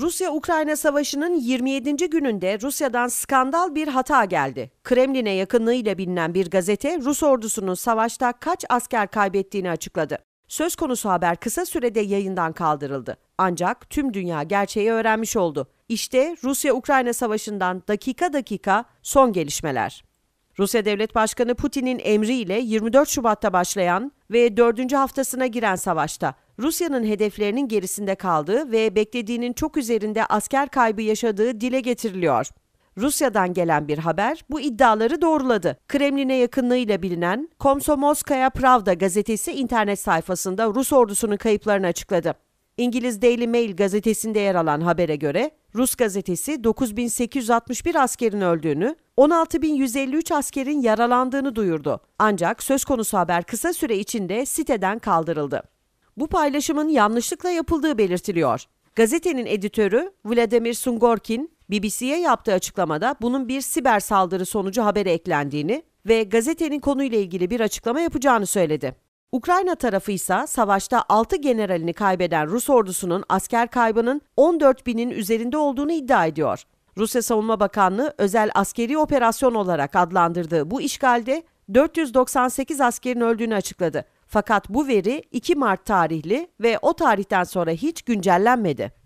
Rusya-Ukrayna savaşının 27. gününde Rusya'dan skandal bir hata geldi. Kremlin'e yakınlığıyla bilinen bir gazete Rus ordusunun savaşta kaç asker kaybettiğini açıkladı. Söz konusu haber kısa sürede yayından kaldırıldı. Ancak tüm dünya gerçeği öğrenmiş oldu. İşte Rusya-Ukrayna savaşından dakika dakika son gelişmeler. Rusya Devlet Başkanı Putin'in emriyle 24 Şubat'ta başlayan ve 4. haftasına giren savaşta Rusya'nın hedeflerinin gerisinde kaldığı ve beklediğinin çok üzerinde asker kaybı yaşadığı dile getiriliyor. Rusya'dan gelen bir haber bu iddiaları doğruladı. Kremlin'e yakınlığıyla bilinen Komsomolskaya Pravda gazetesi internet sayfasında Rus ordusunun kayıplarını açıkladı. İngiliz Daily Mail gazetesinde yer alan habere göre Rus gazetesi 9861 askerin öldüğünü, 16.153 askerin yaralandığını duyurdu. Ancak söz konusu haber kısa süre içinde siteden kaldırıldı. Bu paylaşımın yanlışlıkla yapıldığı belirtiliyor. Gazetenin editörü Vladimir Sungorkin, BBC'ye yaptığı açıklamada bunun bir siber saldırı sonucu habere eklendiğini ve gazetenin konuyla ilgili bir açıklama yapacağını söyledi. Ukrayna tarafı ise savaşta 6 generalini kaybeden Rus ordusunun asker kaybının 14 binin üzerinde olduğunu iddia ediyor. Rusya Savunma Bakanlığı özel askeri operasyon olarak adlandırdığı bu işgalde 498 askerin öldüğünü açıkladı. Fakat bu veri 2 Mart tarihli ve o tarihten sonra hiç güncellenmedi.